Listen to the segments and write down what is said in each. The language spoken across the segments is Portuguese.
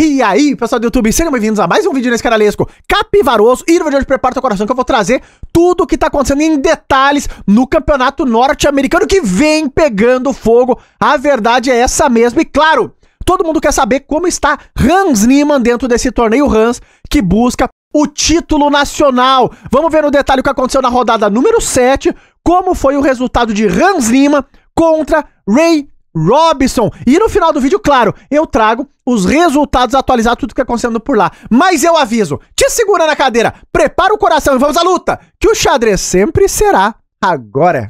E aí, pessoal do YouTube, sejam bem-vindos a mais um vídeo nesse canalesco capivaroso. E no vídeo de hoje, prepara teu coração que eu vou trazer tudo o que tá acontecendo em detalhes no campeonato norte-americano que vem pegando fogo. A verdade é essa mesmo. E claro, todo mundo quer saber como está Hans Niemann dentro desse torneio Hans que busca o título nacional. Vamos ver no detalhe o que aconteceu na rodada número 7, como foi o resultado de Hans Niemann contra Ray Robson. E no final do vídeo, claro, eu trago os resultados atualizados, tudo que tá acontecendo por lá. Mas eu aviso, te segura na cadeira, prepara o coração e vamos à luta, que o xadrez sempre será agora.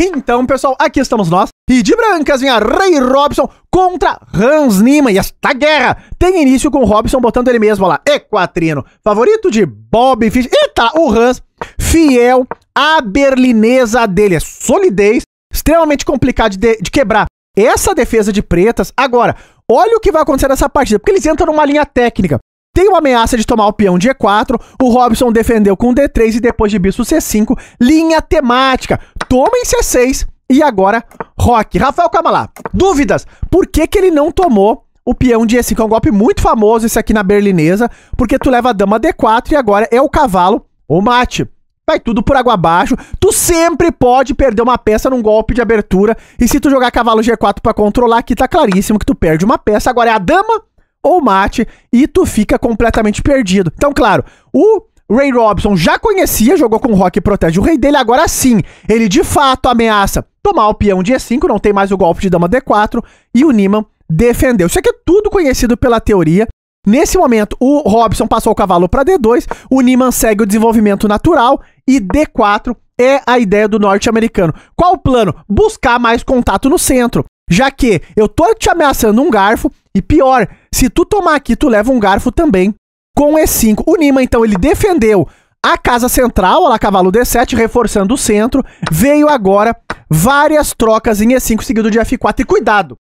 Então, pessoal, aqui estamos nós. E de brancas vinha Ray Robson contra Hans Nima E esta guerra tem início com o Robson botando ele mesmo lá. Equatrino, favorito de Bob Fischer E tá, o Hans, fiel à berlinesa dele. É solidez extremamente complicado de, de quebrar. Essa defesa de pretas. Agora, olha o que vai acontecer nessa partida, porque eles entram numa linha técnica. Tem uma ameaça de tomar o peão de E4, o Robson defendeu com D3 e depois de bispo C5, linha temática. Toma em C6 e agora rock. Rafael, calma lá. Dúvidas? Por que, que ele não tomou o peão de E5? É um golpe muito famoso esse aqui na berlinesa, porque tu leva a dama D4 e agora é o cavalo, o mate. Vai tudo por água abaixo. Tu sempre pode perder uma peça num golpe de abertura. E se tu jogar cavalo G4 para controlar, aqui tá claríssimo que tu perde uma peça. Agora é a dama ou mate e tu fica completamente perdido. Então, claro, o Ray Robson já conhecia, jogou com o Rock e protege o rei dele, agora sim, ele de fato ameaça tomar o peão de E5, não tem mais o golpe de dama D4, e o Niman defendeu. Isso aqui é tudo conhecido pela teoria. Nesse momento, o Robson passou o cavalo para D2, o Niman segue o desenvolvimento natural e D4 é a ideia do norte-americano. Qual o plano? Buscar mais contato no centro. Já que eu tô te ameaçando um garfo, e pior, se tu tomar aqui, tu leva um garfo também. Com E5. O Nima, então, ele defendeu a casa central, olha lá cavalo D7, reforçando o centro. Veio agora várias trocas em E5 seguido de F4. E cuidado!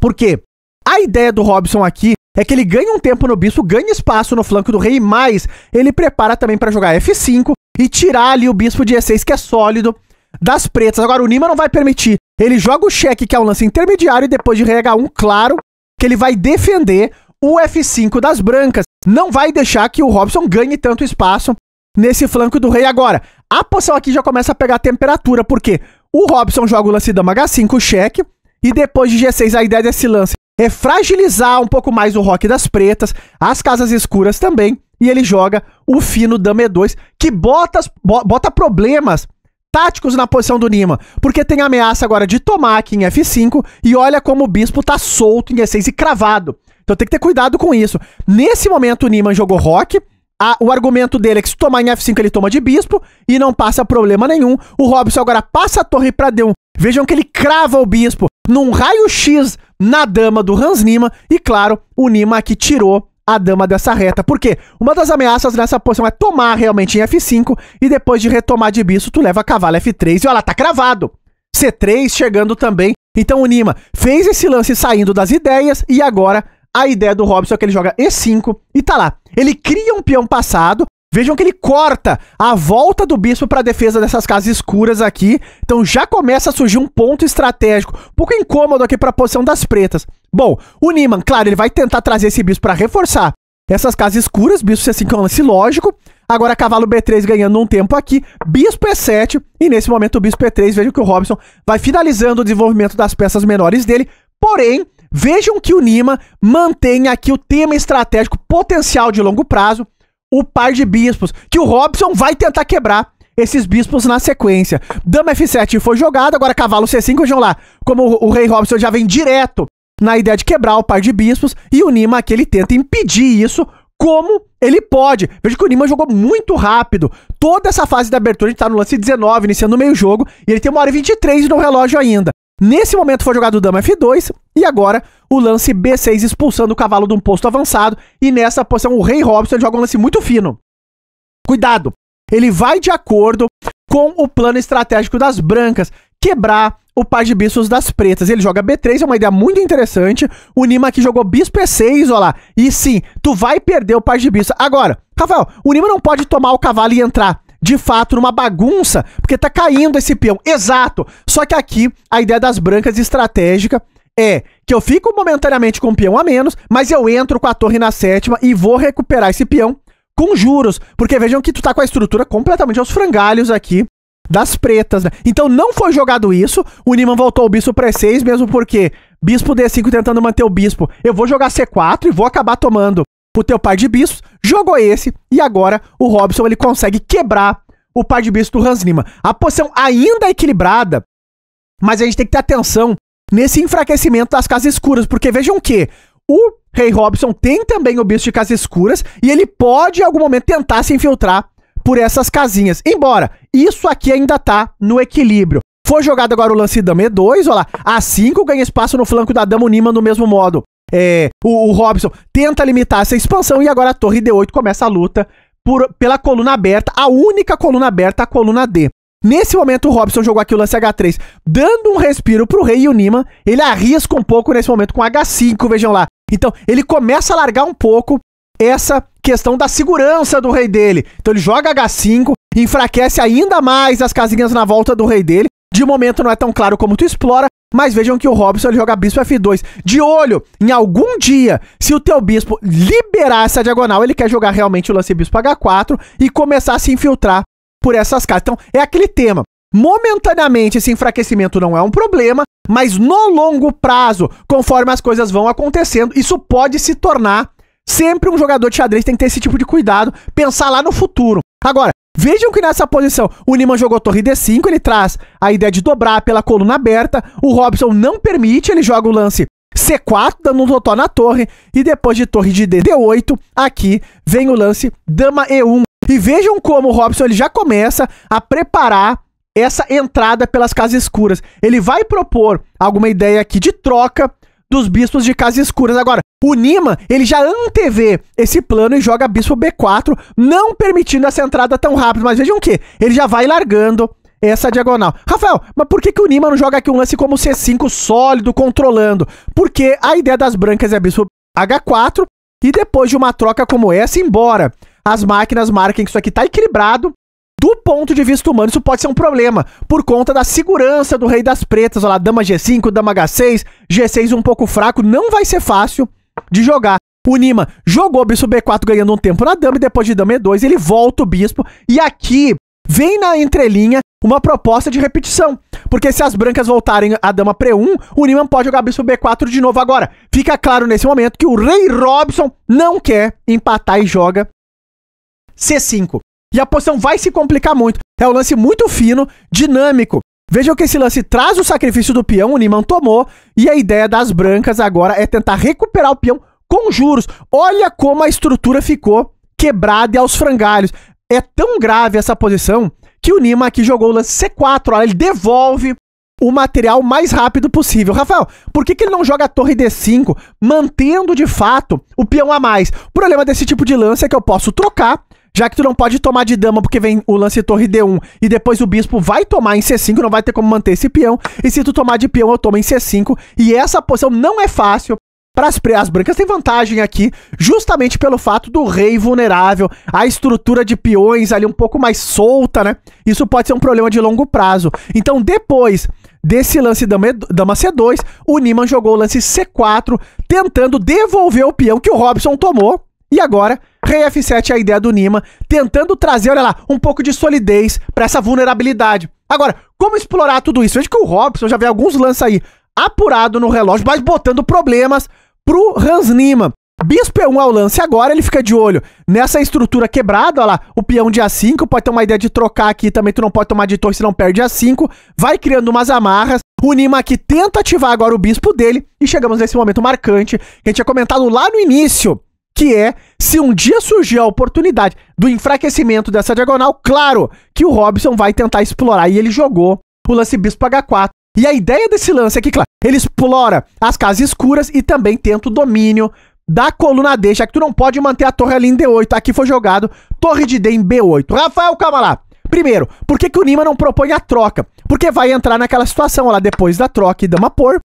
porque A ideia do Robson aqui é que ele ganha um tempo no bispo, ganha espaço no flanco do rei, mas ele prepara também para jogar F5 e tirar ali o bispo de E6, que é sólido, das pretas. Agora, o Nima não vai permitir. Ele joga o cheque, que é um lance intermediário, e depois de rei H1, claro, que ele vai defender o F5 das brancas. Não vai deixar que o Robson ganhe tanto espaço nesse flanco do rei agora. A poção aqui já começa a pegar temperatura, porque o Robson joga o lance dama H5, o cheque, e depois de G6 a ideia desse lance é fragilizar um pouco mais o rock das pretas, as casas escuras também, e ele joga o fino Dame 2, que bota, bota problemas táticos na posição do Nima, porque tem ameaça agora de tomar aqui em F5, e olha como o bispo tá solto em E6 e cravado. Então tem que ter cuidado com isso. Nesse momento o Nima jogou rock, a, o argumento dele é que se tomar em F5 ele toma de bispo e não passa problema nenhum. O Robson agora passa a torre para D1. Vejam que ele crava o bispo num raio-x na dama do Hans Nima e, claro, o Nima aqui tirou a dama dessa reta. Porque uma das ameaças nessa posição é tomar realmente em F5 e depois de retomar de bicho, tu leva cavalo F3 e olha lá, tá cravado. C3 chegando também. Então o Nima fez esse lance saindo das ideias e agora a ideia do Robson é que ele joga E5 e tá lá. Ele cria um peão passado, Vejam que ele corta a volta do bispo para defesa dessas casas escuras aqui. Então já começa a surgir um ponto estratégico, um pouco incômodo aqui para a posição das pretas. Bom, o Niman, claro, ele vai tentar trazer esse bispo para reforçar essas casas escuras, bispo C5 é um lance lógico. Agora cavalo B3 ganhando um tempo aqui, bispo E7 e nesse momento o bispo E3, vejam que o Robson vai finalizando o desenvolvimento das peças menores dele. Porém, vejam que o Nima mantém aqui o tema estratégico potencial de longo prazo o par de bispos, que o Robson vai tentar quebrar esses bispos na sequência. Dama F7 foi jogado, agora cavalo C5, vejam lá, como o, o rei Robson já vem direto na ideia de quebrar o par de bispos, e o Nima aqui ele tenta impedir isso como ele pode. Veja que o Nima jogou muito rápido. Toda essa fase da abertura, a gente tá no lance 19, iniciando o meio jogo, e ele tem uma hora e 23 no relógio ainda. Nesse momento foi jogado o dama F2 e agora o lance B6 expulsando o cavalo de um posto avançado e nessa posição o rei Robson joga um lance muito fino. Cuidado, ele vai de acordo com o plano estratégico das brancas, quebrar o par de bispos das pretas. Ele joga B3, é uma ideia muito interessante. O Nima aqui jogou bispo é E6, olha lá. E sim, tu vai perder o par de bispos. Agora, Rafael, o Nima não pode tomar o cavalo e entrar de fato numa bagunça, porque tá caindo esse peão. Exato. Só que aqui a ideia das brancas estratégica é que eu fico momentaneamente com um peão a menos, mas eu entro com a torre na sétima e vou recuperar esse peão com juros, porque vejam que tu tá com a estrutura completamente aos frangalhos aqui das pretas, né? Então não foi jogado isso, o Niman voltou o bispo para 6 mesmo porque bispo D5 tentando manter o bispo. Eu vou jogar C4 e vou acabar tomando pro teu par de bichos, jogou esse e agora o Robson ele consegue quebrar o par de bichos do Hans Lima. A posição ainda é equilibrada, mas a gente tem que ter atenção nesse enfraquecimento das casas escuras, porque vejam que o Rei Robson tem também o bicho de casas escuras e ele pode em algum momento tentar se infiltrar por essas casinhas. Embora isso aqui ainda tá no equilíbrio. Foi jogado agora o lance dama E2, olha lá. A5 assim ganha espaço no flanco da dama Nima no mesmo modo é, o, o Robson tenta limitar essa expansão e agora a torre D8 começa a luta por, pela coluna aberta, a única coluna aberta, a coluna D. Nesse momento, o Robson jogou aqui o lance H3, dando um respiro pro rei e o Nima. Ele arrisca um pouco nesse momento com H5, vejam lá. Então, ele começa a largar um pouco essa questão da segurança do rei dele. Então, ele joga H5, enfraquece ainda mais as casinhas na volta do rei dele. De momento, não é tão claro como tu explora, mas vejam que o Robson ele joga bispo F2. De olho, em algum dia, se o teu bispo liberar essa diagonal, ele quer jogar realmente o lance bispo H4 e começar a se infiltrar por essas casas. Então, é aquele tema. Momentaneamente, esse enfraquecimento não é um problema, mas no longo prazo, conforme as coisas vão acontecendo, isso pode se tornar sempre um jogador de xadrez tem que ter esse tipo de cuidado, pensar lá no futuro. Agora, Vejam que nessa posição o Niemann jogou torre D5, ele traz a ideia de dobrar pela coluna aberta, o Robson não permite, ele joga o lance C4, dando um totó na torre, e depois de torre de D8, aqui vem o lance dama E1. E vejam como o Robson ele já começa a preparar essa entrada pelas casas escuras. Ele vai propor alguma ideia aqui de troca dos bispos de casas escuras. Agora, o Nima, ele já antevê esse plano e joga bispo B4, não permitindo essa entrada tão rápido. Mas vejam que ele já vai largando essa diagonal. Rafael, mas por que, que o Nima não joga aqui um lance como C5 sólido, controlando? Porque a ideia das brancas é bispo H4 e depois de uma troca como essa, embora as máquinas marquem que isso aqui está equilibrado, do ponto de vista humano, isso pode ser um problema, por conta da segurança do rei das pretas, olha lá, dama G5, dama H6, G6 um pouco fraco, não vai ser fácil de jogar. O Nima jogou bispo B4 ganhando um tempo na dama e depois de dama E2 é ele volta o bispo. E aqui vem na entrelinha uma proposta de repetição. Porque se as brancas voltarem a dama pre1, o Niman pode jogar bispo b4 de novo agora. Fica claro nesse momento que o rei Robson não quer empatar e joga c5. E a posição vai se complicar muito. É um lance muito fino, dinâmico. Vejam que esse lance traz o sacrifício do peão, o Niman tomou, e a ideia das brancas agora é tentar recuperar o peão com juros. Olha como a estrutura ficou quebrada e aos frangalhos. É tão grave essa posição que o Niman aqui jogou o lance C4, olha, ele devolve o material mais rápido possível. Rafael, por que, que ele não joga a torre D5, mantendo de fato o peão a mais? O problema desse tipo de lance é que eu posso trocar já que tu não pode tomar de dama porque vem o lance torre D1 e depois o bispo vai tomar em C5, não vai ter como manter esse peão. E se tu tomar de peão, eu tomo em C5. E essa posição não é fácil. Para as, as brancas tem vantagem aqui, justamente pelo fato do rei vulnerável, a estrutura de peões ali um pouco mais solta, né? Isso pode ser um problema de longo prazo. Então, depois desse lance dama, dama C2, o Niman jogou o lance C4, tentando devolver o peão que o Robson tomou. E agora Rei F7 é a ideia do Nima, tentando trazer, olha lá, um pouco de solidez para essa vulnerabilidade. Agora, como explorar tudo isso? Veja que o Robson já vê alguns lances aí apurado no relógio, mas botando problemas pro Hans Nima. Bispo é 1 ao lance agora, ele fica de olho nessa estrutura quebrada, olha lá, o peão de A5, pode ter uma ideia de trocar aqui também, tu não pode tomar de torre se não perde A5, vai criando umas amarras, o Nima aqui tenta ativar agora o bispo dele, e chegamos nesse momento marcante, que a gente tinha comentado lá no início, que é se um dia surgir a oportunidade do enfraquecimento dessa diagonal, claro que o Robson vai tentar explorar. E ele jogou o lance bispo H4. E a ideia desse lance é que, claro, ele explora as casas escuras e também tenta o domínio da coluna D, já que tu não pode manter a torre ali em D8. Aqui foi jogado torre de D em B8. Rafael, calma lá. Primeiro, por que, que o Nima não propõe a troca? Porque vai entrar naquela situação lá depois da troca e dama por.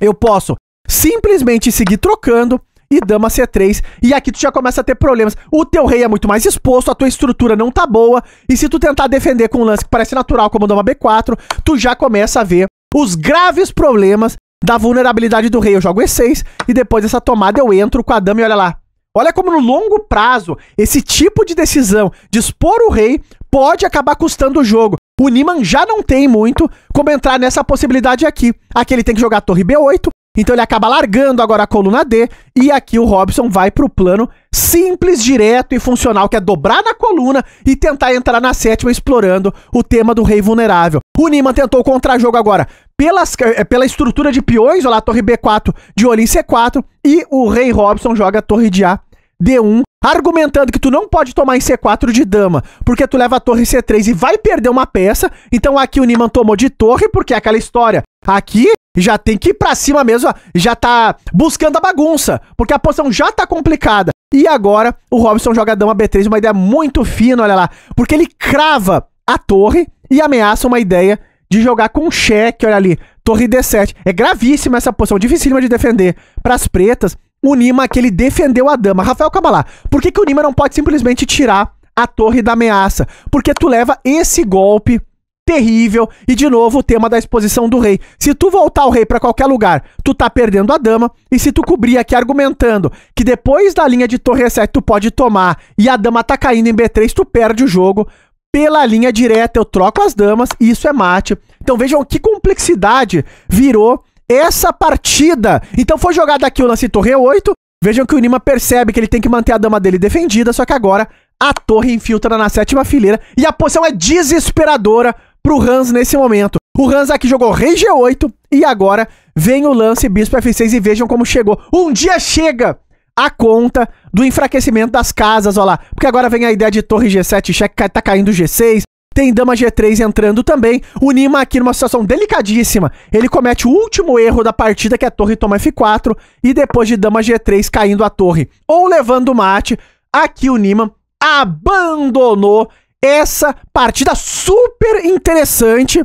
Eu posso simplesmente seguir trocando e dama c3. E aqui tu já começa a ter problemas. O teu rei é muito mais exposto, a tua estrutura não tá boa. E se tu tentar defender com um lance que parece natural, como dama b4, tu já começa a ver os graves problemas da vulnerabilidade do rei. Eu jogo e6 e depois dessa tomada eu entro com a dama e olha lá. Olha como no longo prazo, esse tipo de decisão de expor o rei pode acabar custando o jogo. O Niman já não tem muito como entrar nessa possibilidade aqui. Aqui ele tem que jogar a torre B8, então ele acaba largando agora a coluna D e aqui o Robson vai para o plano simples, direto e funcional, que é dobrar na coluna e tentar entrar na sétima explorando o tema do rei vulnerável. O Nima tentou o contra-jogo agora pelas, é, pela estrutura de peões, olha lá, torre B4 de olho em C4 e o rei Robson joga a torre de A D1 argumentando que tu não pode tomar em C4 de dama, porque tu leva a torre em C3 e vai perder uma peça. Então aqui o Niman tomou de torre, porque é aquela história. Aqui já tem que ir pra cima mesmo, já tá buscando a bagunça, porque a posição já tá complicada. E agora o Robson joga a dama B3, uma ideia muito fina, olha lá, porque ele crava a torre e ameaça uma ideia de jogar com cheque, olha ali, torre D7. É gravíssima essa posição, dificílima de defender para as pretas, o Nima que ele defendeu a dama. Rafael lá. por que, que o Nima não pode simplesmente tirar a torre da ameaça? Porque tu leva esse golpe terrível e de novo o tema da exposição do rei. Se tu voltar o rei para qualquer lugar, tu tá perdendo a dama e se tu cobrir aqui argumentando que depois da linha de torre é E7 tu pode tomar e a dama tá caindo em B3, tu perde o jogo. Pela linha direta eu troco as damas e isso é mate. Então vejam que complexidade virou essa partida. Então foi jogado aqui o lance torre 8. Vejam que o Nima percebe que ele tem que manter a dama dele defendida, só que agora a torre infiltra na sétima fileira e a posição é desesperadora pro Hans nesse momento. O Hans aqui jogou rei G8 e agora vem o lance bispo F6 e vejam como chegou. Um dia chega a conta do enfraquecimento das casas, olha lá. Porque agora vem a ideia de torre G7, cheque tá caindo G6, tem dama G3 entrando também. O Nima aqui numa situação delicadíssima. Ele comete o último erro da partida, que é a torre toma F4. E depois de dama G3 caindo a torre ou levando o mate, aqui o Nima abandonou essa partida super interessante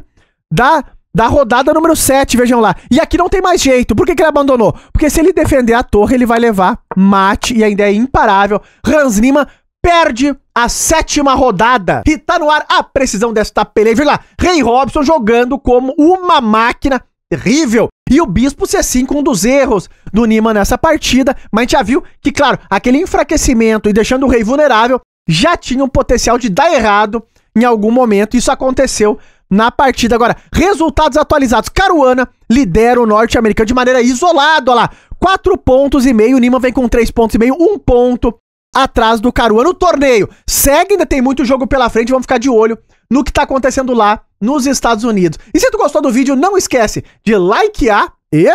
da, da rodada número 7, vejam lá. E aqui não tem mais jeito. Por que, que ele abandonou? Porque se ele defender a torre, ele vai levar mate e ainda é imparável. Hans Nima perde a sétima rodada. E tá no ar a precisão desta peleja. Olha lá, Ray Robson jogando como uma máquina terrível. E o Bispo se assim com um dos erros do Nima nessa partida. Mas a gente já viu que, claro, aquele enfraquecimento e deixando o Rei vulnerável já tinha um potencial de dar errado em algum momento. Isso aconteceu na partida. Agora, resultados atualizados. Caruana lidera o norte-americano de maneira isolada, olha lá. 4 pontos e meio, o Nima vem com 3 pontos e meio, 1 ponto atrás do Caruana no torneio. Segue, ainda tem muito jogo pela frente, vamos ficar de olho no que tá acontecendo lá nos Estados Unidos. E se tu gostou do vídeo, não esquece de likear e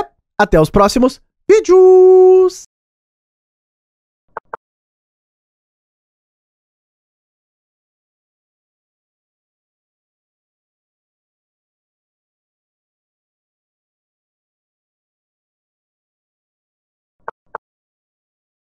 até os próximos vídeos!